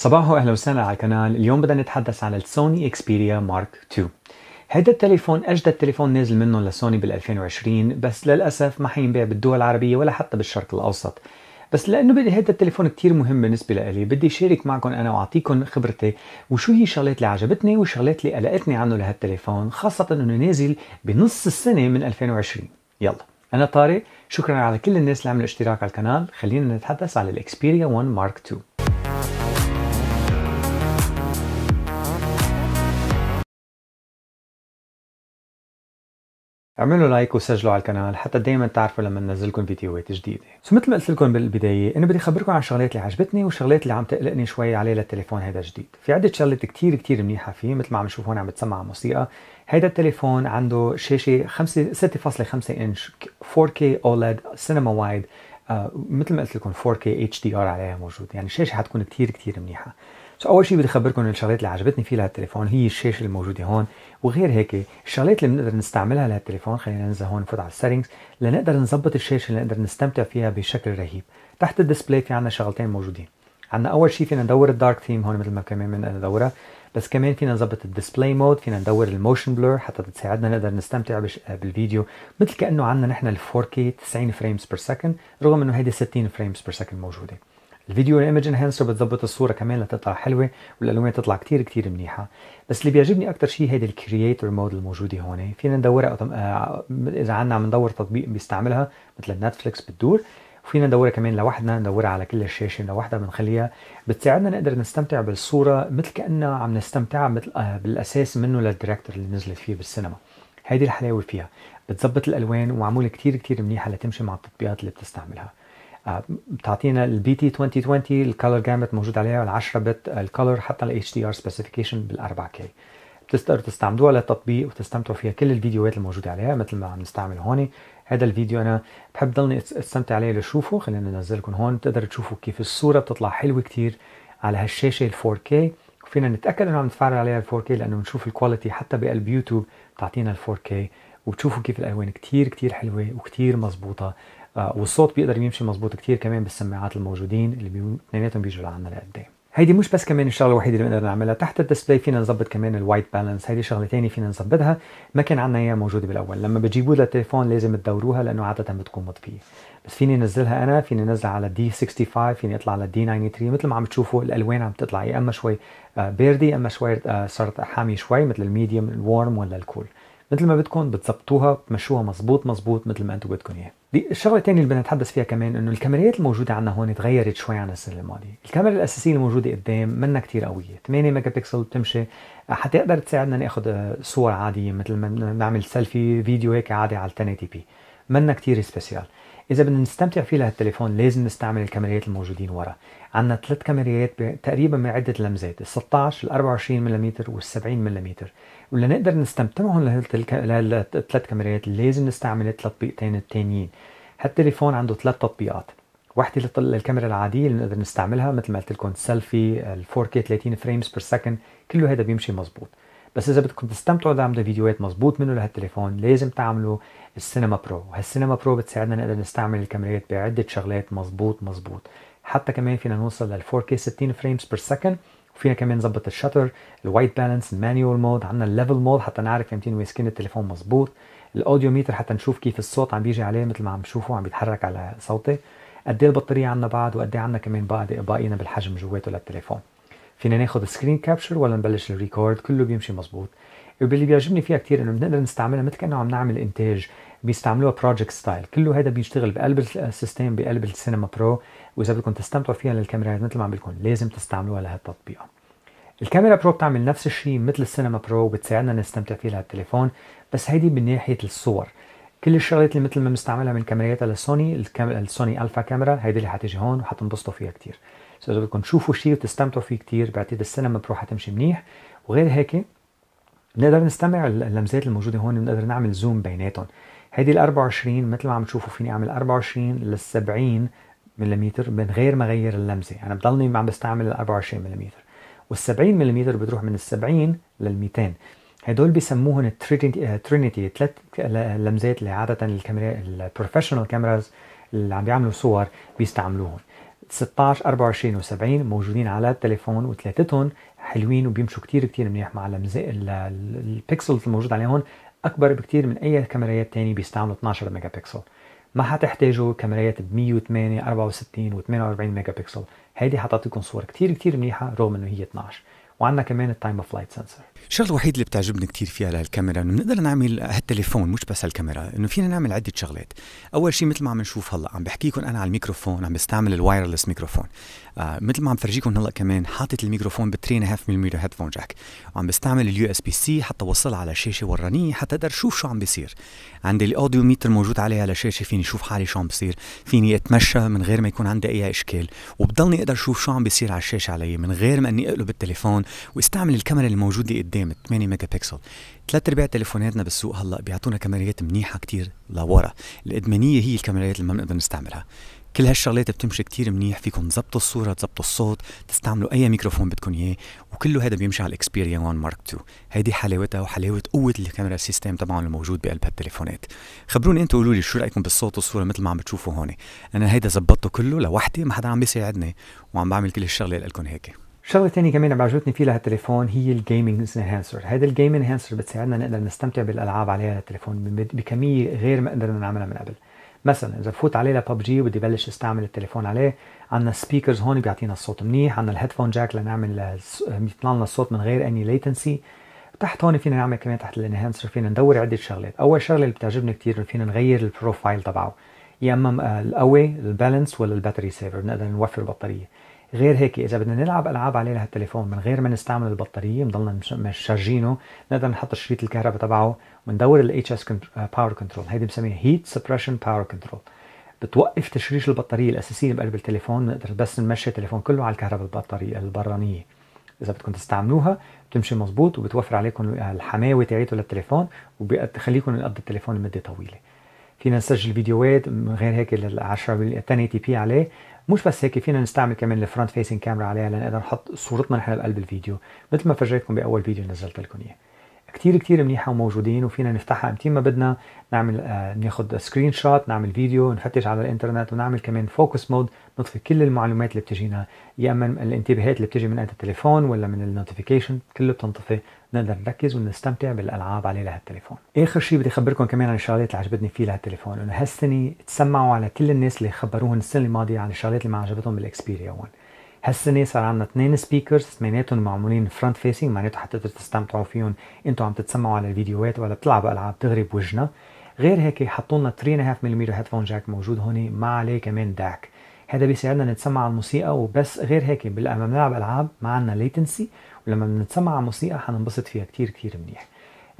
صباح اهلا وسهلا على القناه اليوم بدنا نتحدث عن السوني اكسبيريا مارك 2 هيدا التليفون اجدد تليفون نازل منه لسوني بال 2020 بس للاسف ما حينباع بالدول العربيه ولا حتى بالشرق الاوسط بس لانه بدي هيدا التليفون كتير مهم بالنسبه لإلي بدي شارك معكم انا واعطيكم خبرتي وشو هي الشغلات اللي عجبتني والشغلات اللي قلقتني عنه لهالتليفون خاصه انه نازل بنص السنه من 2020 يلا انا طارق شكرا على كل الناس اللي عملوا اشتراك على القناه خلينا نتحدث على الاكسبيريا 1 مارك 2 اعملوا لايك وسجلوا على القناه حتى دائما تعرفوا لما ننزل لكم فيديوهات جديده سو مثل ما قلت لكم بالبدايه انا بدي اخبركم عن الشغلات اللي عجبتني والشغلات اللي عم تقلقني شوي عليه للتليفون هذا الجديد في عده شغلات كثير كثير منيحه فيه مثل ما عم نشوف هون عم بتسمع موسيقى هذا التليفون عنده شاشه 5 6.5 انش 4K OLED سينما وايد آه مثل ما قلت لكم 4K HDR عليها موجود يعني الشاشه حتكون كثير كثير منيحه اول شيء بدي اخبركم الشغلات اللي عجبتني فيه لهالتليفون هي الشاشه الموجوده هون وغير هيك الشغلات اللي بنقدر نستعملها لهالتليفون خلينا ننزل هون نفوت على السيتنجز لنقدر نظبط الشاشه لنقدر نستمتع فيها بشكل رهيب تحت الديسبلاي في عندنا شغلتين موجودين عندنا اول شيء فينا ندور الدارك ثيم هون مثل ما كمان بدنا ندورها بس كمان فينا نظبط الديسبلاي مود فينا ندور الموشن بلور حتى تساعدنا نقدر نستمتع بش... بالفيديو مثل كانه عندنا نحن ال 4K 90 فريمز بير سكند رغم انه هيدي 60 فريمز بير سكند موجوده الفيديو ايمج انهانسر بتظبط الصوره كمان لتطلع حلوه والالوان تطلع كتير كتير منيحه بس اللي بيعجبني اكثر شيء هيدي الكرييتور مود الموجوده هون فينا ندورها آه... اذا عنا عم ندور تطبيق بيستعملها مثل نتفليكس بتدور وفينا ندورها كمان لوحدنا ندورها على كل الشاشه لوحدها بنخليها بتساعدنا نقدر نستمتع بالصوره مثل كانها عم نستمتع مثل آه بالاساس منه للديريكتور اللي نزلت فيه بالسينما هيدي الحلاوه فيها بتظبط الالوان ومعموله كتير كتير منيحه لتمشي مع التطبيقات اللي بتستعملها بتعطينا البي تي 2020 الكالر جامت موجود عليها ال 10 بت الكالر حتى الاتش دي ار سبيسيفيكيشن بال 4 كي بتقدروا تستعملوها للتطبيق وتستمتعوا فيها كل الفيديوهات الموجوده عليها مثل ما عم نستعمل هون هذا الفيديو انا بحب ضلني استمتع عليه لشوفه خلينا ننزلكم هون بتقدروا تشوفوا كيف الصوره بتطلع حلوه كتير على هالشاشه ال 4 كي فينا نتاكد انه عم نتفاعل عليها ال 4 كي لانه بنشوف الكواليتي حتى بقلب يوتيوب بتعطينا ال 4 كي وبتشوفوا كيف الالوان كتير كتير حلوه وكتير مزبوطه آه، والصوت بيقدر يمشي مظبوط كتير كمان بالسماعات الموجودين اللي اثنيناتهم بيجوا لعنا لقدام إيه. هيدي مش بس كمان الشغله الوحيده اللي بنقدر نعملها تحت الديسبلاي فينا نظبط كمان الوايت بالانس هيدي شغله ثانيه فينا نظبطها ما كان عندنا اياها موجوده بالاول لما بتجيبوها للتليفون لازم تدوروها لانه عاده بتكون مطفيه بس فيني نزلها انا فيني نزلها على دي 65 فيني اطلع على دي 93 مثل ما عم تشوفوا الالوان عم تطلع يا اما شوي آه، بيردي اما شوي آه، صارت حاميه شوي مثل الميديوم الوارم ولا الكول مثل ما بدكم بتظبطوها بتمشوها مزبوط مزبوط مثل ما انتم بدكم اياه الشغله الثانيه اللي بدنا نتحدث فيها كمان انه الكاميرات الموجوده عندنا هون تغيرت شوي عن السنه الماضيه، الكاميرا الاساسيه الموجوده قدام منا كثير قويه، 8 ميجا بكسل بتمشي حتقدر تساعدنا ناخذ آه، صور عاديه مثل ما نعمل سيلفي فيديو هيك عادي على 1080 بي، منا كثير سبيسيال، إذا بدنا نستمتع فيه لهالتليفون لازم نستعمل الكاميرات الموجودين ورا عندنا ثلاث كاميرات تقريبا من عدة لمزات ال 16 ال 24 ملم وال 70 ملم ولنقدر نستمتعهم لهالثلاث كاميرات لازم نستعمل التطبيقتين التانيين هالتليفون عنده ثلاث تطبيقات وحدة للكاميرا العادية اللي نقدر نستعملها مثل ما قلت لكم سيلفي، ال 4K 30 فريمز بير سكند كله هذا بيمشي مزبوط بس اذا بدكم تستمتعوا تعملوا فيديوهات مزبوط منه لهالتليفون لازم تعملوا السينما برو وهالسينما برو بتساعدنا نقدر نستعمل الكاميرات بعده شغلات مزبوط مزبوط حتى كمان فينا نوصل لل 4K 60 فريمز بير سكند وفينا كمان نظبط الشتر الوايت بالانس المانيوال مود عندنا الليفل مود حتى نعرف امتين ويسكن التليفون مزبوط الاوديو ميتر حتى نشوف كيف الصوت عم بيجي عليه مثل ما عم شوفه عم بيتحرك على صوتي قد ايه البطاريه عندنا بعد وقد ايه عندنا كمان بعد باقينا بالحجم جواته للتليفون فينا ناخذ سكرين كابشر ولا نبلش الريكورد كله بيمشي مزبوط واللي بيعجبني فيها كثير انه بنقدر نستعملها مثل كانه عم نعمل انتاج بيستعملوها بروجكت ستايل كله هذا بيشتغل بقلب السيستم بقلب السينما برو واذا بدكم تستمتعوا فيها للكاميرات مثل ما عم بقول لازم تستعملوها لهالتطبيقه الكاميرا برو بتعمل نفس الشيء مثل السينما برو وبتساعدنا نستمتع فيها للتليفون بس هيدي من ناحيه الصور كل الشغلات اللي مثل ما بنستعملها من كاميراتها للسوني السوني الفا كاميرا هيدي اللي حتيجي هون وحتنبسطوا فيها كثير سو اذا بدكم تشوفوا شيء وتستمتعوا فيه كثير بعتقد السينما بروحها تمشي منيح وغير هيك بنقدر نستمع اللمزات الموجوده هون بنقدر نعمل زوم بيناتهم هيدي ال 24 مثل ما عم تشوفوا فيني اعمل 24 لل 70 ملم من غير ما اغير اللمزه انا يعني بضلني عم بستعمل ال 24 ملم وال 70 ملم بتروح من ال 70 لل 200 هدول بسموهم الترينيتي ترينيتي ثلاث لمزات اللي عاده الكاميرا البروفيشنال كاميراز اللي عم بيعملوا صور بيستعملوهم 16 24 و70 موجودين على التليفون وثلاثتهم حلوين وبيمشوا كتير كتير منيح مع البكسلز الموجود عليهم اكبر بكتير من اي كاميرات تاني بيستعملوا 12 ميجا بكسل ما حتحتاجوا كاميرات ب 108 64 و 48 ميجا بكسل هيدي حتعطيكم صور كتير كتير منيحه رغم انه هي 12 وعندنا كمان التايم اوف لايت سنسر الشغله الوحيده اللي بتعجبني كثير فيها لهالكاميرا انه بنقدر نعمل هالتليفون مش بس هالكاميرا انه فينا نعمل عده شغلات اول شيء مثل ما عم نشوف هلا عم بحكيكم انا على الميكروفون عم بستعمل الوايرلس ميكروفون آه مثل ما عم فرجيكم هلا كمان حاطط الميكروفون ب 3.5 ملم هيدفون جاك وعم بستعمل اليو اس بي سي حتى وصلها على شاشه ورانيه حتى اقدر شوف شو عم بيصير عندي الاوديو ميتر موجود عليها على شاشه فيني شوف حالي شو عم بيصير فيني اتمشى من غير ما يكون عندي اي اشكال وبضلني اقدر شوف شو عم بيصير على الشاشه علي من غير ما اني اقلب التليفون واستعمل الكاميرا الموجوده قدام 8 ميجا بكسل ثلاث ارباع تليفوناتنا بالسوق هلا بيعطونا كاميرات منيحه كتير لورا الادمانيه هي الكاميرات اللي ما بنقدر نستعملها كل هالشغلات بتمشي كتير منيح فيكم تزبطوا الصورة تزبطوا الصوت تستعملوا أي ميكروفون بدكم إياه وكله هذا بيمشي على الإكسبيريا 1 مارك 2 هيدي حلاوتها وحلاوة قوة الكاميرا سيستم تبعهم الموجود بقلب هالتليفونات خبروني أنتوا قولوا لي شو رأيكم بالصوت والصورة مثل ما عم بتشوفوا هون أنا هيدا زبطته كله لوحدي ما حدا عم بيساعدني وعم بعمل كل الشغلة لكم هيك شغله تانية كمان عم فيها فيه لهالتليفون هي الجيمنج انهانسر، هيدا الجيمنج انهانسر بتساعدنا نقدر نستمتع بالالعاب عليها التليفون بكميه غير ما قدرنا نعملها من قبل. مثلا اذا بفوت عليه لببجي وبدي بلش استعمل التليفون عليه عندنا سبيكرز هون بيعطينا الصوت منيح عندنا الهيدفون جاك لنعمل يطلع لنا الصوت من غير اني ليتنسي تحت هون فينا نعمل كمان تحت الانهانسر فينا ندور عده شغلات اول شغله اللي بتعجبني كثير فينا نغير البروفايل تبعه يا اما القوي البالانس ولا الباتري سيفر بنقدر نوفر بطاريه غير هيك اذا بدنا نلعب العاب عليه لهالتليفون من غير ما نستعمل البطاريه بنضلنا مشارجينه نقدر نحط الشريط الكهرباء تبعه وندور الاتش اس باور كنترول هيدي بنسميها هيت سبريشن باور كنترول بتوقف تشريش البطاريه الاساسيه بقلب التليفون نقدر بس نمشي التليفون كله على الكهرباء البطاريه البرانيه اذا بدكم تستعملوها بتمشي مزبوط وبتوفر عليكم الحماوه تاعيته للتليفون وبتخليكم نقضي التليفون لمده طويله فينا نسجل فيديوهات من غير هيك ال 10 1080 بي عليه مش بس هيك فينا نستعمل كمان الفرونت فيسنج كاميرا عليها لنقدر نحط صورتنا نحن بقلب الفيديو مثل ما فرجيتكم باول فيديو نزلت لكم اياه كتير كتير منيحه وموجودين وفينا نفتحها امتى ما بدنا نعمل آه ناخذ سكرين شوت نعمل فيديو نفتش على الانترنت ونعمل كمان فوكس مود نطفي كل المعلومات اللي بتجينا يا اما الانتباهات اللي بتجي من عند التليفون ولا من النوتيفيكيشن كله بتنطفي نقدر نركز ونستمتع بالالعاب عليه لهالتليفون اخر شيء بدي اخبركم كمان عن الشغلات اللي عجبتني فيه لهالتليفون انه هالسنه تسمعوا على كل الناس اللي خبروهم السنه الماضيه عن الشغلات اللي ما عجبتهم بالاكسبيريا 1 هالسنه صار عندنا اثنين سبيكرز اثنيناتهم معمولين فرونت فيسينج معناته حتقدروا تستمتعوا فيهم انتم عم تتسمعوا على الفيديوهات ولا بتلعبوا العاب تغري بوجهنا غير هيك حطوا لنا 3.5 ملم هيدفون جاك موجود هون ما عليه كمان داك هذا بيساعدنا نتسمع على الموسيقى وبس غير هيك لما بنلعب العاب ما عندنا ليتنسي ولما بنتسمع على موسيقى حننبسط فيها كثير كثير منيح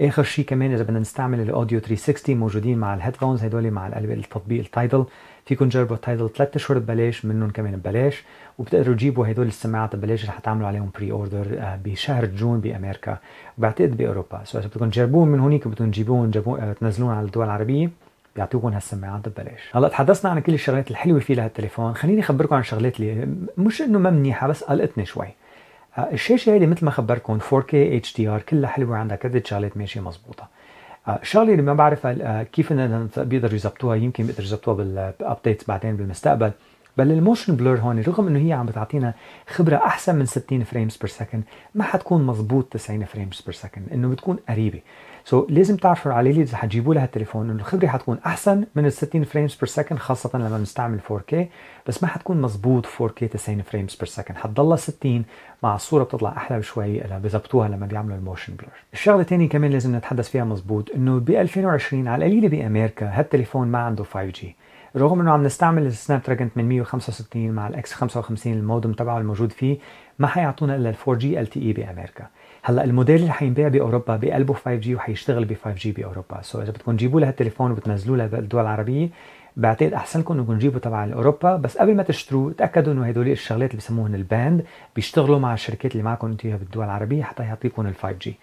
اخر شيء كمان اذا بدنا نستعمل الاوديو 360 موجودين مع الهيدفونز هدول مع التطبيق التايدل فيكم تجربوا تايدل ثلاث اشهر ببلاش منهم كمان ببلاش وبتقدروا تجيبوا هدول السماعات ببلاش رح تعملوا عليهم بري اوردر آه، بشهر جون بامريكا وبعتقد باوروبا سو اذا بدكم تجربوهم من هونيك بدكم تجيبوهم آه، تنزلوهم على الدول العربيه بيعطوكم هالسماعات ببلاش هلا تحدثنا عن كل الشغلات الحلوه فيه لهالتليفون خليني اخبركم عن شغلات اللي مش انه ما منيحه بس قلقتني شوي آه، الشاشه هيدي مثل ما خبركم 4K HDR كلها حلوه عندها كذا شغلات ماشيه مزبوطه شغله آه، اللي ما بعرفها آه، كيف بيقدروا يظبطوها يمكن بيقدروا يظبطوها بالابديتس بعدين بالمستقبل بل الموشن بلور هون رغم انه هي عم بتعطينا خبره احسن من 60 فريمز بير سكند ما حتكون مضبوط 90 فريمز بير سكند انه بتكون قريبه سو so, لازم تعرفوا على اللي حتجيبوا لها التليفون انه الخبره حتكون احسن من ال 60 فريمز بير سكند خاصه لما نستعمل 4K بس ما حتكون مضبوط 4K 90 فريمز بير سكند حتضلها 60 مع الصوره بتطلع احلى بشوي بيظبطوها لما بيعملوا الموشن بلور الشغله الثانيه كمان لازم نتحدث فيها مضبوط انه ب 2020 على القليله بامريكا هالتليفون ما عنده 5G رغم انه عم نستعمل السناب دراجون 865 مع الاكس 55 المودم تبعه الموجود فيه ما حيعطونا الا ال 4 جي ال تي اي بامريكا هلا الموديل اللي حينباع باوروبا بقلبه 5 جي وحيشتغل ب 5 جي باوروبا سو so اذا بدكم تجيبوا له التليفون وبتنزلوه للدول العربيه بعتقد احسن لكم انكم تجيبوا تبع اوروبا بس قبل ما تشتروه تاكدوا انه هدول الشغلات اللي بسموهن الباند بيشتغلوا مع الشركات اللي معكم انتم بالدول العربيه حتى يعطيكم ال 5 جي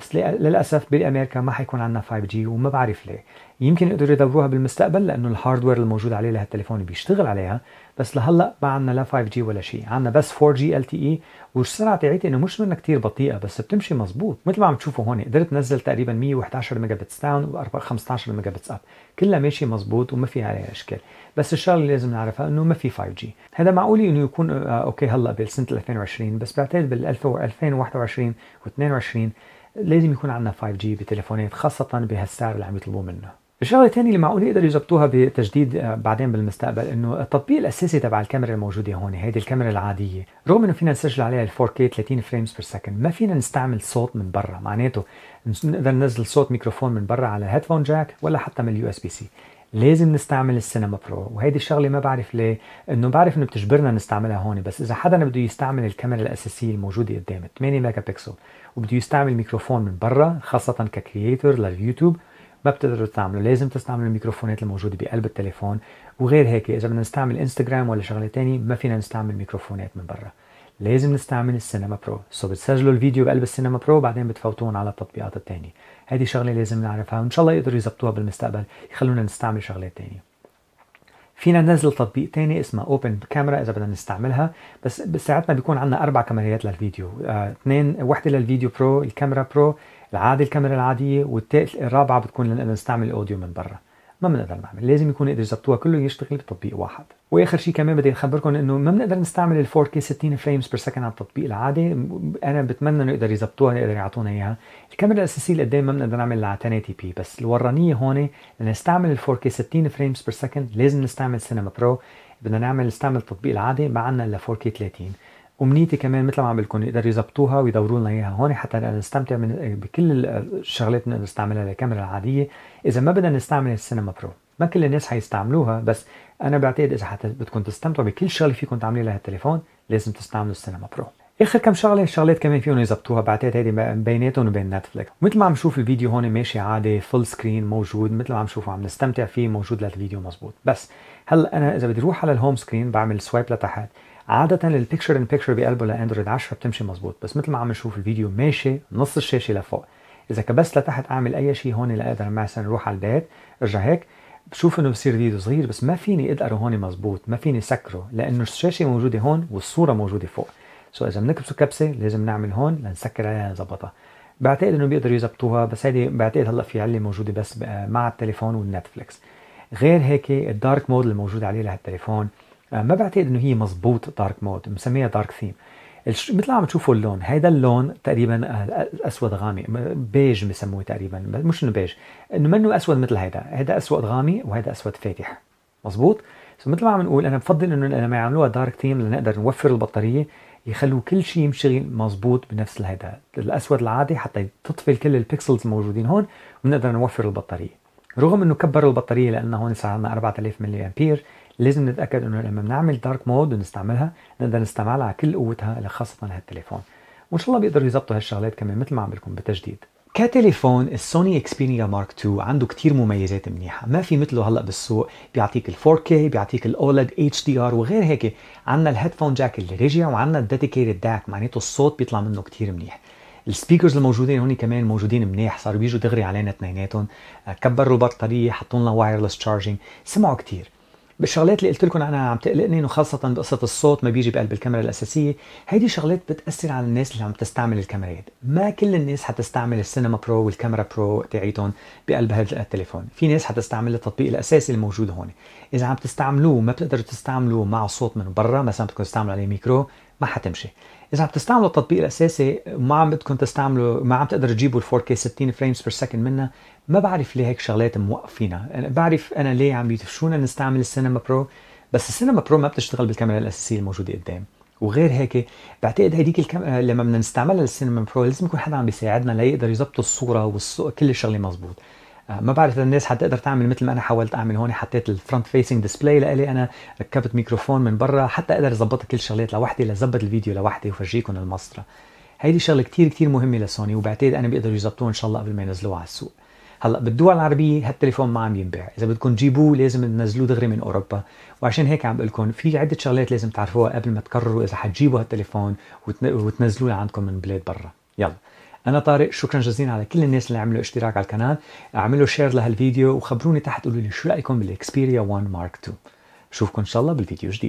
بس للاسف بامريكا ما حيكون عندنا 5 جي وما بعرف ليه يمكن يقدروا يدبروها بالمستقبل لانه الهاردوير الموجود عليه لهالتليفون بيشتغل عليها بس لهلا ما عندنا لا 5 جي ولا شيء عندنا بس 4 جي ال تي اي والسرعه تاعتي انه مش منها كثير بطيئه بس بتمشي مزبوط مثل ما عم تشوفوا هون قدرت نزل تقريبا 111 ميجا بتس داون و15 ميجا بتس اب كلها ماشي مزبوط وما في عليها اشكال بس الشغله اللي لازم نعرفها انه ما في 5 جي هذا معقول انه يكون آه، اوكي هلا بسنه 2020 بس بعتقد بال 2021 و22 لازم يكون عندنا 5G بتليفونات خاصة بهالسعر اللي عم يطلبوه منا الشغله الثانيه اللي معقول يقدروا يزبطوها بتجديد آه، بعدين بالمستقبل انه التطبيق الاساسي تبع الكاميرا الموجوده هون هيدي الكاميرا العاديه رغم انه فينا نسجل عليها 4K 30 فريمز بير سكند ما فينا نستعمل صوت من برا معناته نقدر ننزل صوت ميكروفون من برا على هيدفون جاك ولا حتى من اليو اس بي سي لازم نستعمل السينما برو وهيدي الشغله ما بعرف ليه انه بعرف انه بتجبرنا نستعملها هون بس اذا حدا بده يستعمل الكاميرا الاساسيه الموجوده قدامه 8 ميجا بكسل وبده يستعمل ميكروفون من برا خاصة ككرييتور لليوتيوب ما بتقدروا تستعملوا لازم تستعملوا الميكروفونات الموجودة بقلب التليفون وغير هيك إذا بدنا نستعمل انستغرام ولا شغلة تانية ما فينا نستعمل ميكروفونات من برا لازم نستعمل السينما برو سو بتسجلوا الفيديو بقلب السينما برو بعدين بتفوتون على التطبيقات التانية هذه شغلة لازم نعرفها وإن شاء الله يقدروا يزبطوها بالمستقبل يخلونا نستعمل شغلات تانية فينا ننزل تطبيق تاني اسمه اوبن كاميرا اذا بدنا نستعملها بس ساعتنا بيكون عندنا اربع كاميرات للفيديو آه، اثنين آه، وحده للفيديو برو الكاميرا برو العادي الكاميرا العاديه والرابعه بتكون لنستعمل الاوديو من برا ما بنقدر نعمل لازم يكون اذا يظبطوها كله يشتغل بتطبيق واحد واخر شيء كمان بدي اخبركم انه ما بنقدر نستعمل ال 4K 60 فريمز بير سكند على التطبيق العادي انا بتمنى انه يقدر يظبطوها يقدر يعطونا اياها الكاميرا الاساسيه اللي قدام ما بنقدر نعمل على 1080 بي بس الورانيه هون لنستعمل ال 4K 60 فريمز بير سكند لازم نستعمل سينما برو بدنا نعمل نستعمل التطبيق العادي ما عندنا الا 4K 30 امنيتي كمان مثل ما عم لكم يقدروا يظبطوها ويدوروا لنا اياها هون حتى نستمتع من بكل الشغلات اللي نستعملها للكاميرا العاديه اذا ما بدنا نستعمل السينما برو ما كل الناس حيستعملوها بس انا بعتقد اذا حتى بدكم تستمتعوا بكل شغله فيكم تعمليها لهالتليفون لازم تستعملوا السينما برو اخر كم شغله شغلات كمان فيهم يظبطوها بعتقد هيدي بيناتهم وبين نتفليكس مثل ما عم نشوف الفيديو هون ماشي عادي فول سكرين موجود مثل ما عم نشوفه عم نستمتع فيه موجود للفيديو مزبوط بس هلا انا اذا بدي اروح على الهوم سكرين بعمل سوايب لتحت عادة البيكتشر ان بيكتشر بقلبه لاندرويد 10 بتمشي مظبوط بس مثل ما عم نشوف الفيديو ماشي نص الشاشة لفوق إذا كبست لتحت أعمل أي شيء هون لاقدر مثلا أروح على البيت أرجع هيك بشوف انه بصير فيديو صغير بس ما فيني اقدره هون مزبوط ما فيني سكره لانه الشاشه موجوده هون والصوره موجوده فوق سو اذا بنكبسه كبسه لازم نعمل هون لنسكر عليها نظبطها بعتقد انه بيقدروا يظبطوها بس هيدي بعتقد هلا في عله موجوده بس آه، مع التليفون والنتفليكس غير هيك الدارك مود الموجود عليه لهالتليفون آه، ما بعتقد انه هي مزبوط دارك مود مسميها دارك ثيم مثل عم تشوفوا اللون هيدا اللون تقريبا آه، اسود غامق بيج بسموه تقريبا مش انه بيج انه منه اسود مثل هيدا هيدا اسود غامق وهيدا اسود فاتح مزبوط سو مثل ما عم نقول انا بفضل انه لما يعملوها دارك ثيم لنقدر نوفر البطاريه يخلوا كل شيء يمشي مزبوط بنفس الهيدا الاسود العادي حتى تطفي كل البكسلز الموجودين هون ونقدر نوفر البطاريه رغم انه كبروا البطاريه لانه هون صار عندنا 4000 ملي امبير لازم نتاكد انه لما بنعمل دارك مود ونستعملها نقدر نستعملها على كل قوتها خاصه هالتليفون وان شاء الله بيقدروا يظبطوا هالشغلات كمان مثل ما عم لكم بتجديد كتليفون السوني اكسبيريا مارك 2 عنده كتير مميزات منيحة ما في مثله هلا بالسوق بيعطيك ال 4K بيعطيك الاولد اتش دي ار وغير هيك عندنا الهيدفون جاك اللي رجع وعندنا الديديكيتد داك معناته الصوت بيطلع منه كتير منيح السبيكرز الموجودين هون كمان موجودين منيح صاروا بيجوا دغري علينا اثنيناتهم آه، كبروا البطاريه حطوا لنا وايرلس تشارجينج سمعوا كثير بالشغلات اللي قلت لكم انا عم تقلقني وخاصه بقصه الصوت ما بيجي بقلب الكاميرا الاساسيه هيدي شغلات بتاثر على الناس اللي عم تستعمل الكاميرات ما كل الناس حتستعمل السينما برو والكاميرا برو تاعيتهم بقلب هذا التليفون في ناس حتستعمل التطبيق الاساسي الموجود هون اذا عم تستعملوه ما بتقدروا تستعملوه مع صوت من برا مثلا بدكم تستعملوا عليه ميكرو ما حتمشي اذا عم تستعملوا التطبيق الاساسي ما عم بدكم تستعملوا ما عم تقدروا تجيبوا ال 4K 60 فريمز بير سكند منها ما بعرف ليه هيك شغلات موقفينها أنا بعرف انا ليه عم يدفشونا نستعمل السينما برو بس السينما برو ما بتشتغل بالكاميرا الاساسيه الموجوده قدام وغير هيك بعتقد هيديك الكاميرا لما بدنا نستعملها للسينما برو لازم يكون حدا عم بيساعدنا ليقدر يظبط الصوره وكل الشغله مزبوط آه، ما بعرف اذا الناس حتقدر تعمل مثل ما انا حاولت اعمل هون حطيت الفرونت فيسنج ديسبلاي لإلي انا ركبت ميكروفون من برا حتى اقدر اظبط كل الشغلات لوحدي لزبط الفيديو لوحدي وفرجيكم المسطره هيدي شغله كتير كتير مهمه لسوني وبعتقد انا بيقدروا يظبطوها ان شاء الله قبل ما ينزلوها على السوق هلا بالدول العربيه هالتليفون ما عم ينباع اذا بدكم تجيبوه لازم تنزلوه دغري من اوروبا وعشان هيك عم بقول لكم في عده شغلات لازم تعرفوها قبل ما تقرروا اذا حتجيبوا هالتليفون وتنزلوه عندكم من بلاد برا يلا انا طارق شكرا جزيلا على كل الناس اللي عملوا اشتراك على القناه اعملوا شير لهالفيديو وخبروني تحت قولوا لي شو رايكم بالاكسبيريا 1 مارك 2 اشوفكم ان شاء الله بالفيديو جديد